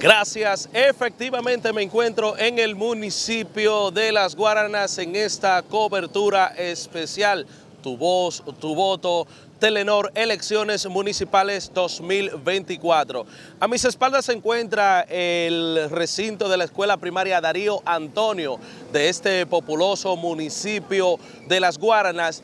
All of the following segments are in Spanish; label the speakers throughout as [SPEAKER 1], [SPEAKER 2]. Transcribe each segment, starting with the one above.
[SPEAKER 1] Gracias. Efectivamente me encuentro en el municipio de Las Guaranas en esta cobertura especial. Tu voz, tu voto, Telenor Elecciones Municipales 2024. A mis espaldas se encuentra el recinto de la Escuela Primaria Darío Antonio de este populoso municipio de Las Guaranas.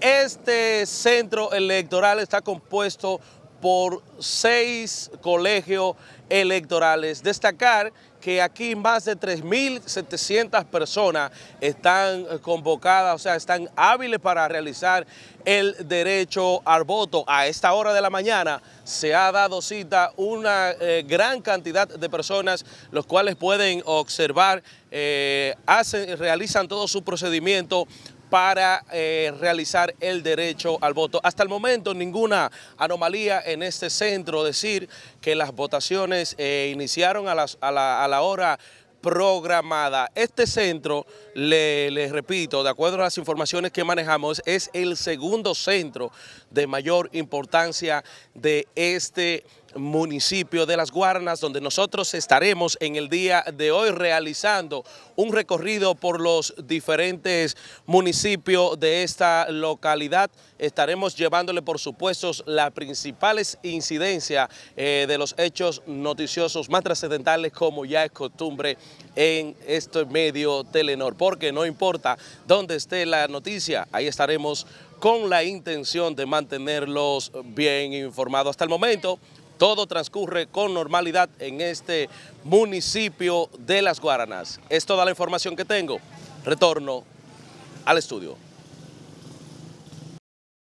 [SPEAKER 1] Este centro electoral está compuesto por seis colegios electorales. Destacar que aquí más de 3.700 personas están convocadas, o sea, están hábiles para realizar el derecho al voto. A esta hora de la mañana se ha dado cita una eh, gran cantidad de personas, los cuales pueden observar, eh, hacen, realizan todo su procedimiento para eh, realizar el derecho al voto. Hasta el momento ninguna anomalía en este centro, decir que las votaciones eh, iniciaron a, la, hora programada. Este centro, les le repito, de acuerdo a las informaciones que manejamos, es el segundo centro de mayor importancia de este país municipio de Las Guarnas, donde nosotros estaremos en el día de hoy realizando un recorrido por los diferentes municipios de esta localidad. Estaremos llevándole, por supuesto, las principales incidencias eh, de los hechos noticiosos más trascendentales, como ya es costumbre en este medio Telenor, porque no importa dónde esté la noticia, ahí estaremos con la intención de mantenerlos bien informados. Hasta el momento, todo transcurre con normalidad en este municipio de Las Guaranas. Es toda la información que tengo. Retorno al estudio.